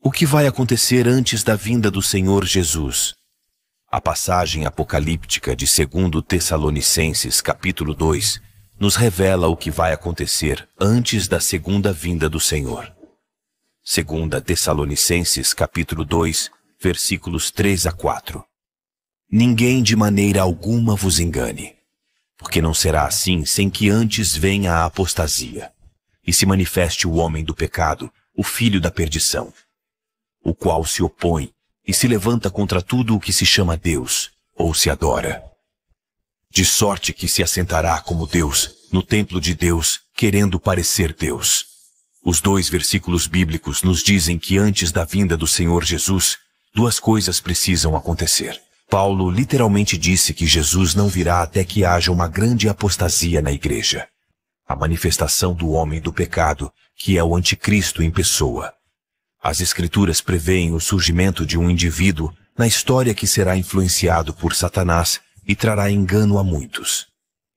o que vai acontecer antes da vinda do Senhor Jesus. A passagem apocalíptica de 2 Tessalonicenses, capítulo 2, nos revela o que vai acontecer antes da segunda vinda do Senhor. 2 Tessalonicenses, capítulo 2, versículos 3 a 4. Ninguém de maneira alguma vos engane, porque não será assim sem que antes venha a apostasia, e se manifeste o homem do pecado, o filho da perdição o qual se opõe e se levanta contra tudo o que se chama Deus ou se adora. De sorte que se assentará como Deus no templo de Deus, querendo parecer Deus. Os dois versículos bíblicos nos dizem que antes da vinda do Senhor Jesus, duas coisas precisam acontecer. Paulo literalmente disse que Jesus não virá até que haja uma grande apostasia na igreja. A manifestação do homem do pecado, que é o anticristo em pessoa, as Escrituras preveem o surgimento de um indivíduo na história que será influenciado por Satanás e trará engano a muitos.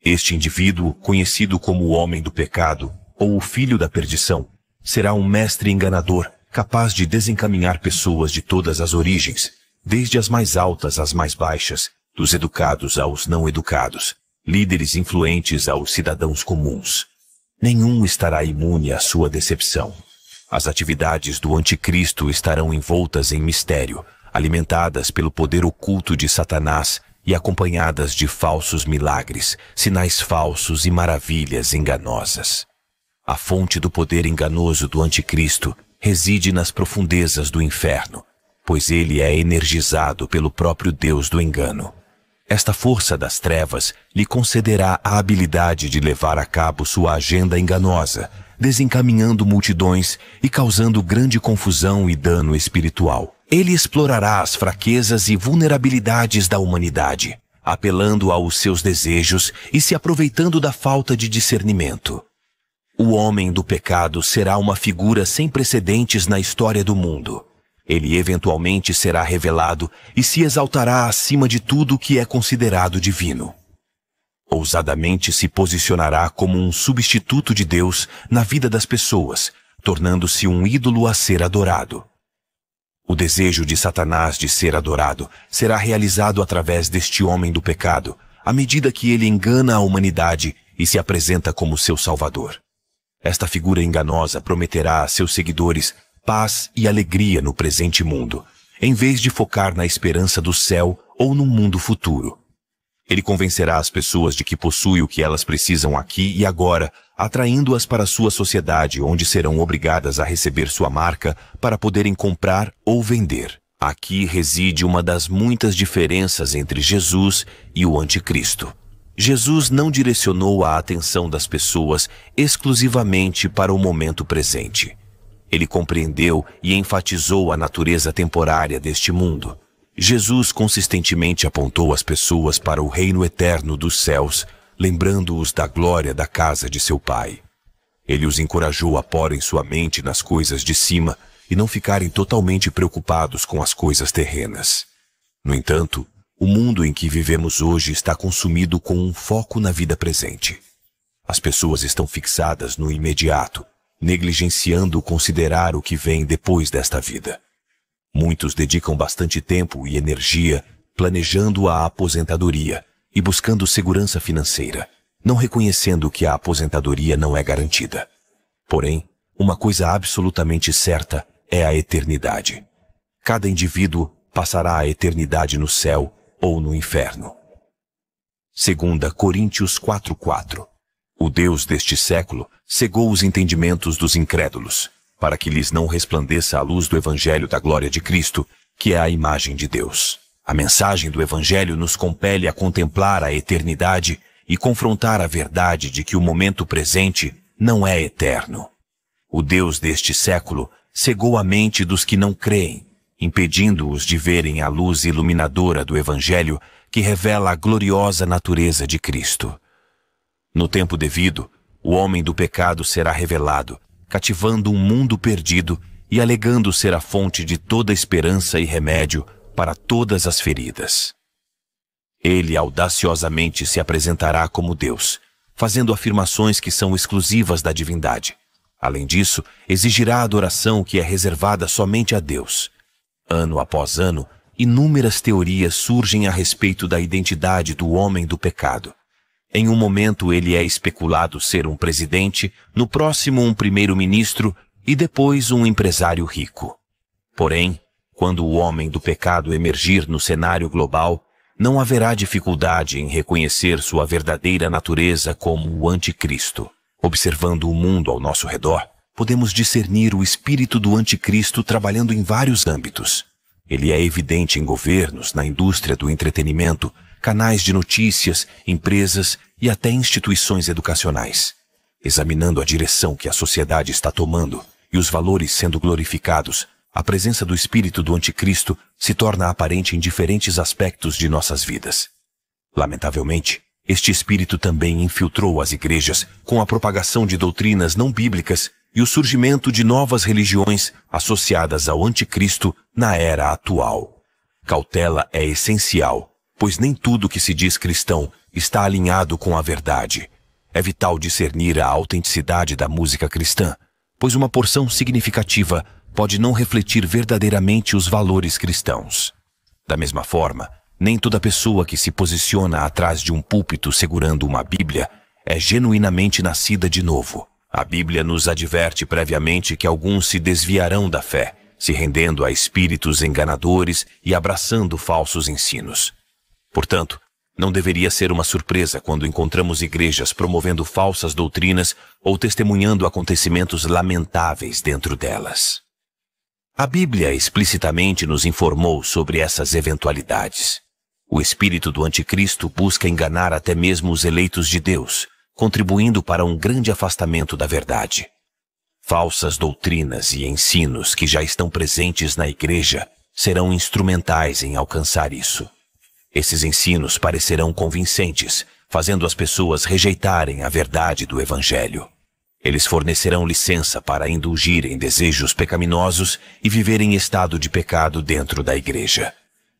Este indivíduo, conhecido como o homem do pecado ou o filho da perdição, será um mestre enganador capaz de desencaminhar pessoas de todas as origens, desde as mais altas às mais baixas, dos educados aos não educados, líderes influentes aos cidadãos comuns. Nenhum estará imune à sua decepção. As atividades do anticristo estarão envoltas em mistério, alimentadas pelo poder oculto de Satanás e acompanhadas de falsos milagres, sinais falsos e maravilhas enganosas. A fonte do poder enganoso do anticristo reside nas profundezas do inferno, pois ele é energizado pelo próprio Deus do engano. Esta força das trevas lhe concederá a habilidade de levar a cabo sua agenda enganosa desencaminhando multidões e causando grande confusão e dano espiritual. Ele explorará as fraquezas e vulnerabilidades da humanidade, apelando aos seus desejos e se aproveitando da falta de discernimento. O homem do pecado será uma figura sem precedentes na história do mundo. Ele eventualmente será revelado e se exaltará acima de tudo que é considerado divino ousadamente se posicionará como um substituto de Deus na vida das pessoas, tornando-se um ídolo a ser adorado. O desejo de Satanás de ser adorado será realizado através deste homem do pecado, à medida que ele engana a humanidade e se apresenta como seu salvador. Esta figura enganosa prometerá a seus seguidores paz e alegria no presente mundo, em vez de focar na esperança do céu ou no mundo futuro. Ele convencerá as pessoas de que possui o que elas precisam aqui e agora, atraindo-as para sua sociedade, onde serão obrigadas a receber sua marca para poderem comprar ou vender. Aqui reside uma das muitas diferenças entre Jesus e o Anticristo. Jesus não direcionou a atenção das pessoas exclusivamente para o momento presente. Ele compreendeu e enfatizou a natureza temporária deste mundo. Jesus consistentemente apontou as pessoas para o reino eterno dos céus, lembrando-os da glória da casa de seu Pai. Ele os encorajou a porem sua mente nas coisas de cima e não ficarem totalmente preocupados com as coisas terrenas. No entanto, o mundo em que vivemos hoje está consumido com um foco na vida presente. As pessoas estão fixadas no imediato, negligenciando considerar o que vem depois desta vida. Muitos dedicam bastante tempo e energia planejando a aposentadoria e buscando segurança financeira, não reconhecendo que a aposentadoria não é garantida. Porém, uma coisa absolutamente certa é a eternidade. Cada indivíduo passará a eternidade no céu ou no inferno. 2 Coríntios 4:4 O Deus deste século cegou os entendimentos dos incrédulos para que lhes não resplandeça a luz do Evangelho da glória de Cristo, que é a imagem de Deus. A mensagem do Evangelho nos compele a contemplar a eternidade e confrontar a verdade de que o momento presente não é eterno. O Deus deste século cegou a mente dos que não creem, impedindo-os de verem a luz iluminadora do Evangelho que revela a gloriosa natureza de Cristo. No tempo devido, o homem do pecado será revelado, cativando um mundo perdido e alegando ser a fonte de toda esperança e remédio para todas as feridas. Ele audaciosamente se apresentará como Deus, fazendo afirmações que são exclusivas da divindade. Além disso, exigirá adoração que é reservada somente a Deus. Ano após ano, inúmeras teorias surgem a respeito da identidade do homem do pecado. Em um momento ele é especulado ser um presidente, no próximo um primeiro-ministro e depois um empresário rico. Porém, quando o homem do pecado emergir no cenário global, não haverá dificuldade em reconhecer sua verdadeira natureza como o anticristo. Observando o mundo ao nosso redor, podemos discernir o espírito do anticristo trabalhando em vários âmbitos. Ele é evidente em governos, na indústria do entretenimento, canais de notícias, empresas e até instituições educacionais, examinando a direção que a sociedade está tomando e os valores sendo glorificados, a presença do espírito do anticristo se torna aparente em diferentes aspectos de nossas vidas. Lamentavelmente, este espírito também infiltrou as igrejas com a propagação de doutrinas não bíblicas e o surgimento de novas religiões associadas ao anticristo na era atual. Cautela é essencial pois nem tudo que se diz cristão está alinhado com a verdade. É vital discernir a autenticidade da música cristã, pois uma porção significativa pode não refletir verdadeiramente os valores cristãos. Da mesma forma, nem toda pessoa que se posiciona atrás de um púlpito segurando uma Bíblia é genuinamente nascida de novo. A Bíblia nos adverte previamente que alguns se desviarão da fé, se rendendo a espíritos enganadores e abraçando falsos ensinos. Portanto, não deveria ser uma surpresa quando encontramos igrejas promovendo falsas doutrinas ou testemunhando acontecimentos lamentáveis dentro delas. A Bíblia explicitamente nos informou sobre essas eventualidades. O espírito do Anticristo busca enganar até mesmo os eleitos de Deus, contribuindo para um grande afastamento da verdade. Falsas doutrinas e ensinos que já estão presentes na Igreja serão instrumentais em alcançar isso. Esses ensinos parecerão convincentes, fazendo as pessoas rejeitarem a verdade do Evangelho. Eles fornecerão licença para indulgir em desejos pecaminosos e viver em estado de pecado dentro da igreja.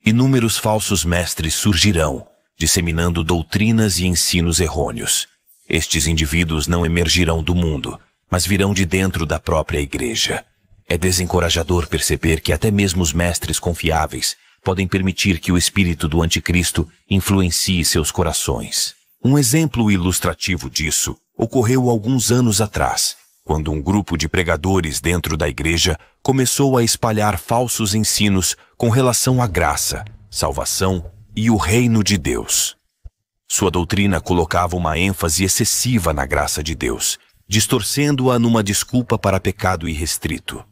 Inúmeros falsos mestres surgirão, disseminando doutrinas e ensinos errôneos. Estes indivíduos não emergirão do mundo, mas virão de dentro da própria igreja. É desencorajador perceber que até mesmo os mestres confiáveis podem permitir que o espírito do anticristo influencie seus corações. Um exemplo ilustrativo disso ocorreu alguns anos atrás, quando um grupo de pregadores dentro da igreja começou a espalhar falsos ensinos com relação à graça, salvação e o reino de Deus. Sua doutrina colocava uma ênfase excessiva na graça de Deus, distorcendo-a numa desculpa para pecado irrestrito.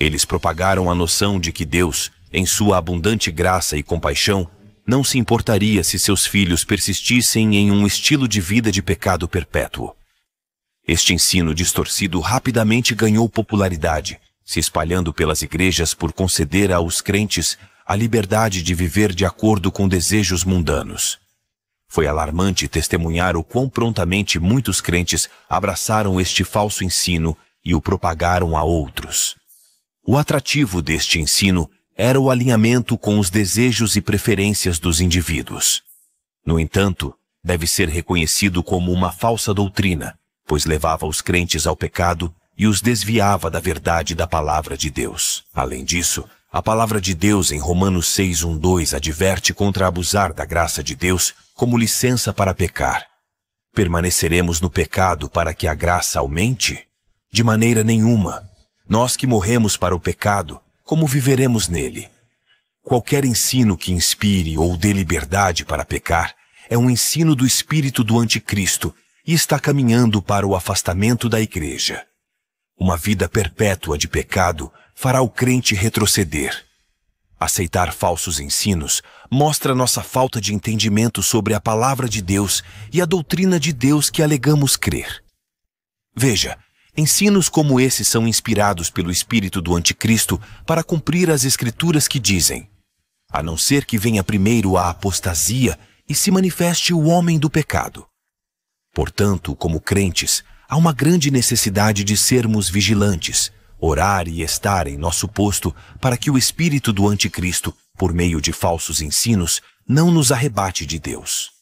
Eles propagaram a noção de que Deus em sua abundante graça e compaixão, não se importaria se seus filhos persistissem em um estilo de vida de pecado perpétuo. Este ensino distorcido rapidamente ganhou popularidade, se espalhando pelas igrejas por conceder aos crentes a liberdade de viver de acordo com desejos mundanos. Foi alarmante testemunhar o quão prontamente muitos crentes abraçaram este falso ensino e o propagaram a outros. O atrativo deste ensino era o alinhamento com os desejos e preferências dos indivíduos. No entanto, deve ser reconhecido como uma falsa doutrina, pois levava os crentes ao pecado e os desviava da verdade da palavra de Deus. Além disso, a palavra de Deus em Romanos 6:12 adverte contra abusar da graça de Deus como licença para pecar. Permaneceremos no pecado para que a graça aumente? De maneira nenhuma. Nós que morremos para o pecado, como viveremos nele? Qualquer ensino que inspire ou dê liberdade para pecar é um ensino do espírito do anticristo e está caminhando para o afastamento da igreja. Uma vida perpétua de pecado fará o crente retroceder. Aceitar falsos ensinos mostra nossa falta de entendimento sobre a palavra de Deus e a doutrina de Deus que alegamos crer. Veja, Ensinos como esse são inspirados pelo espírito do anticristo para cumprir as escrituras que dizem: a não ser que venha primeiro a apostasia e se manifeste o homem do pecado. Portanto, como crentes, há uma grande necessidade de sermos vigilantes, orar e estar em nosso posto para que o espírito do anticristo, por meio de falsos ensinos, não nos arrebate de Deus.